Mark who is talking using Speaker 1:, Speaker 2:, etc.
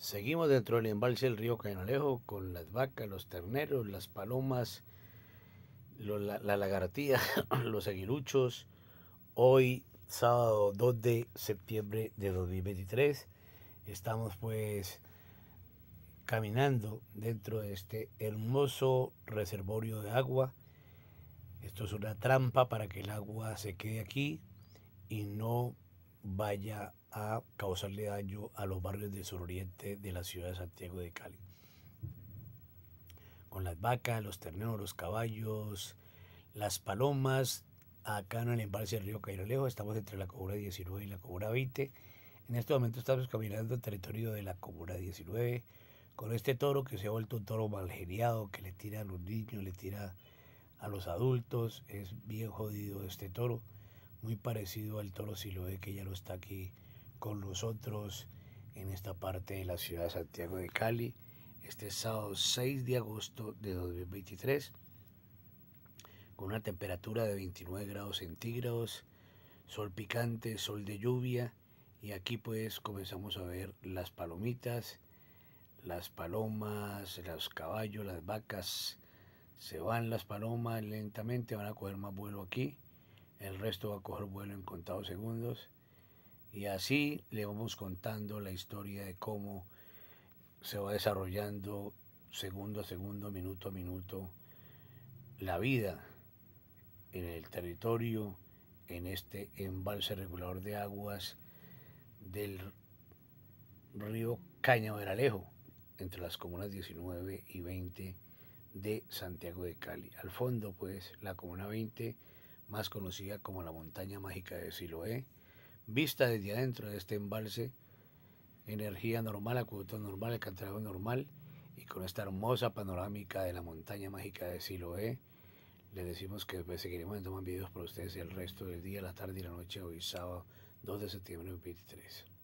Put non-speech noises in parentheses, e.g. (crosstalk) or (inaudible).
Speaker 1: Seguimos dentro del embalse del río Canalejo con las vacas, los terneros, las palomas, la, la, lagartía, (clears throat) los aguiluchos. Hoy, sábado 2 de septiembre de 2023, estamos pues caminando dentro de este hermoso reservorio de agua. Esto es una trampa para que el agua se quede aquí y no vaya a causarle daño a los barrios del suroriente de la ciudad de Santiago de Cali. Con las vacas, los terneros, los caballos, las palomas, acá en el embalse del río Cairalejo, estamos entre la comuna 19 y la comuna 20. En este momento estamos caminando el territorio de la comuna 19 con este toro que se ha vuelto un toro malgeriado que le tira a los niños, le tira a los adultos, es bien jodido este toro muy parecido al toro Siloé que ya lo está aquí con nosotros en esta parte de la ciudad de Santiago de Cali, este sábado 6 de agosto de 2023, con una temperatura de 29 grados centígrados, sol picante, sol de lluvia, y aquí pues comenzamos a ver las palomitas, las palomas, los caballos, las vacas, se van las palomas lentamente, van a coger más vuelo aquí el resto va a coger vuelo en contados segundos. Y así le vamos contando la historia de cómo se va desarrollando segundo a segundo, minuto a minuto, la vida en el territorio, en este embalse regulador de aguas del río Cañaveralejo, entre las comunas 19 y 20 de Santiago de Cali. Al fondo, pues, la comuna 20 más conocida como la montaña mágica de Siloé, vista desde adentro de este embalse, energía normal, acueducto normal, alcantarillado normal, y con esta hermosa panorámica de la montaña mágica de Siloé, les decimos que pues, seguiremos tomando videos para ustedes el resto del día, la tarde y la noche, hoy sábado 2 de septiembre de 2023.